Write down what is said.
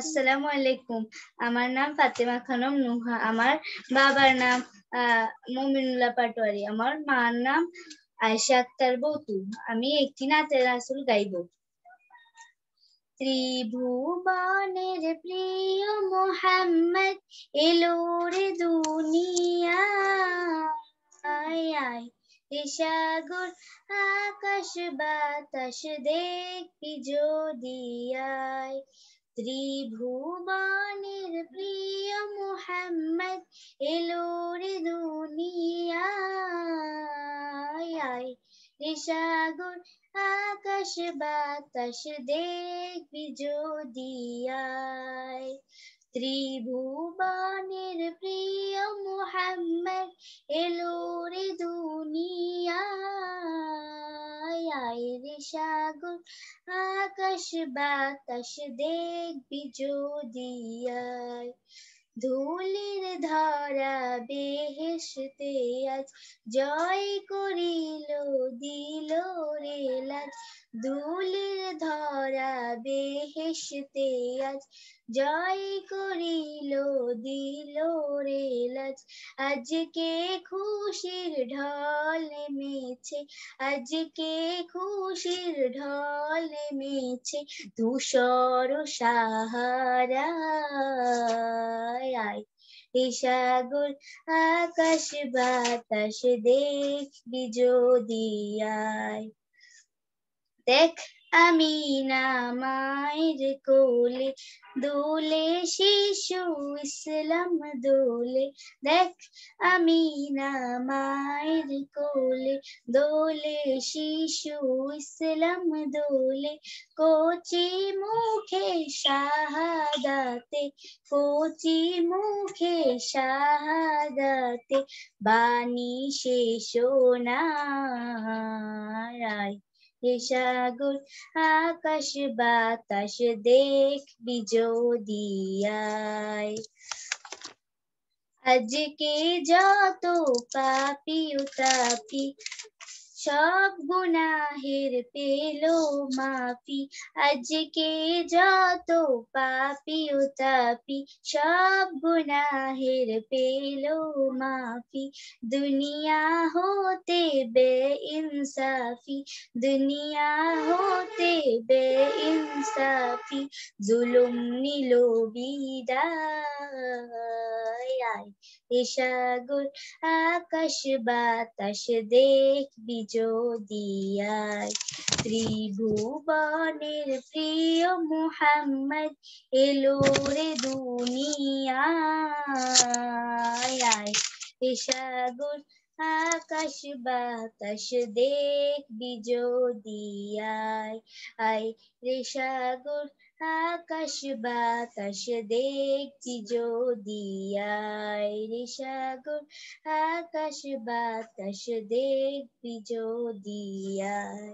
আসসালামু আলাইকুম আমার নাম ফাতেমা খানম নুহা আমার বাবার নাম মমিনুল্লাহ পাটোয়ারি আমার মার নাম আয়েশা আক্তার বৌতু আমি একটি নাচের আসল গাইব ত্রিভুবনের প্রিয় মোহাম্মদ এলোর দুনিয়া আয় আয় সাগর আকাশ বাতাস দেখি যদি আয় त्रिभुवा मोहम्मद मुहम्मद दुनिया ऋषा गुर आकाश बाताश देख भी जो दिया त्रिभुवा प्रिय मोहम्मद एलो আকাশ বাতাস দেখবি যদি ধুলির ধরা বেহেসতে আজ জয় করিল দিল রে লাজ ধুলির ধরা বেহেসতে আজ জয় করিল দিল রে লাজ আজকে খুশির ঢলে আছে আজকে খুশির ঢল নেমেছে ধূসর সাহারা সাগর আকাশ বাতাস দেখবি যদি আয় দেখ আমিনা মায়ের কোলে দোলে শিশু ইসলাম দোলে দেখ আমিনা মায়ের কোলে দোলে শিশু ইসলাম দোলে কোচি মুখে শাহাদাতে কোচি মুখে শাহাদাতে বাণী শেষ নারায় दिशागुल आकाश बाताश देख बिजो दिया আজকে যত পাপি ও তাপি सब गुना हेरते लो माफी अज के जा तो पापी उतापी सब गुना हेरते लो माफी दुनिया होते बे इंसाफी दुनिया होते बे इंसाफी जुलुम नीलो बीदा বেড়ায় সাগর আকাশ বাতাস দেখবি যদি আয় ত্রিভুবনের প্রিয় মোহাম্মদ এলো রে দুনিয়ায় সাগর আকাশ বাতাস দেখবি যদি আয় আয় রেশাগুর আকাশ বাতাস দেখবি যদি আয় রেশাগুর আকাশ বাতাস দেখবি যদি আয়